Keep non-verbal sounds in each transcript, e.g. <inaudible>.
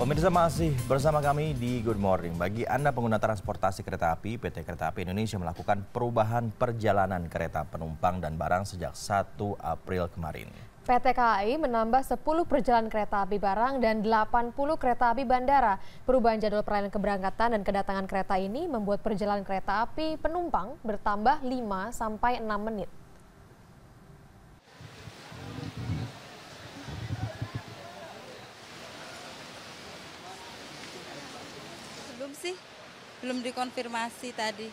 Pemirsa masih bersama kami di Good Morning. Bagi Anda pengguna transportasi kereta api, PT Kereta Api Indonesia melakukan perubahan perjalanan kereta penumpang dan barang sejak 1 April kemarin. PT KAI menambah 10 perjalanan kereta api barang dan 80 kereta api bandara. Perubahan jadwal perjalanan keberangkatan dan kedatangan kereta ini membuat perjalanan kereta api penumpang bertambah 5 sampai 6 menit. belum sih, belum dikonfirmasi tadi.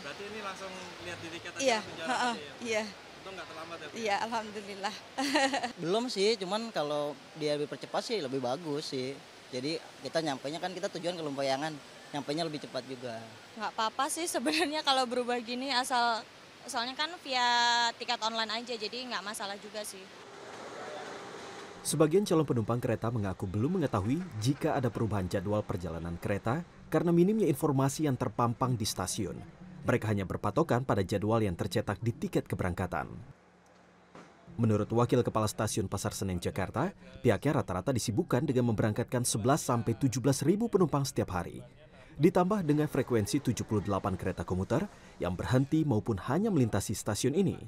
Berarti ini langsung lihat di tiket iya, ya? Iya. Untung nggak terlambat ya? Iya, alhamdulillah. <laughs> belum sih, cuman kalau dia lebih percepat sih lebih bagus sih. Jadi kita nyampainya kan kita tujuan ke Lumpayangan, nyampainya lebih cepat juga. Nggak apa-apa sih sebenarnya kalau berubah gini asal soalnya kan via tiket online aja jadi nggak masalah juga sih. Sebagian calon penumpang kereta mengaku belum mengetahui jika ada perubahan jadwal perjalanan kereta karena minimnya informasi yang terpampang di stasiun. Mereka hanya berpatokan pada jadwal yang tercetak di tiket keberangkatan. Menurut Wakil Kepala Stasiun Pasar Senen Jakarta, pihaknya rata-rata disibukkan dengan memberangkatkan 11-17 ribu penumpang setiap hari. Ditambah dengan frekuensi 78 kereta komuter yang berhenti maupun hanya melintasi stasiun ini.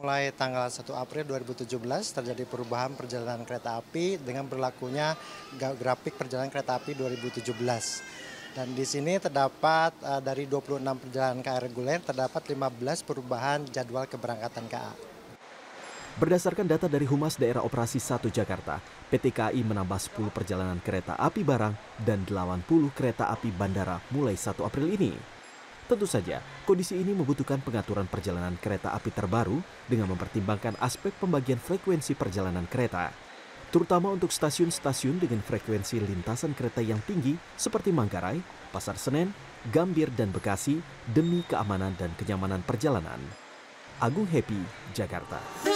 Mulai tanggal 1 April 2017 terjadi perubahan perjalanan kereta api dengan berlakunya grafik perjalanan kereta api 2017. Dan di sini terdapat eh, dari 26 perjalanan KA reguler terdapat 15 perubahan jadwal keberangkatan KA. Berdasarkan data dari Humas Daerah Operasi 1 Jakarta, PT KAI menambah 10 perjalanan kereta api barang dan 80 kereta api bandara mulai 1 April ini. Tentu saja, kondisi ini membutuhkan pengaturan perjalanan kereta api terbaru dengan mempertimbangkan aspek pembagian frekuensi perjalanan kereta, terutama untuk stasiun-stasiun dengan frekuensi lintasan kereta yang tinggi seperti Manggarai, Pasar Senen, Gambir, dan Bekasi demi keamanan dan kenyamanan perjalanan. Agung Happy, Jakarta.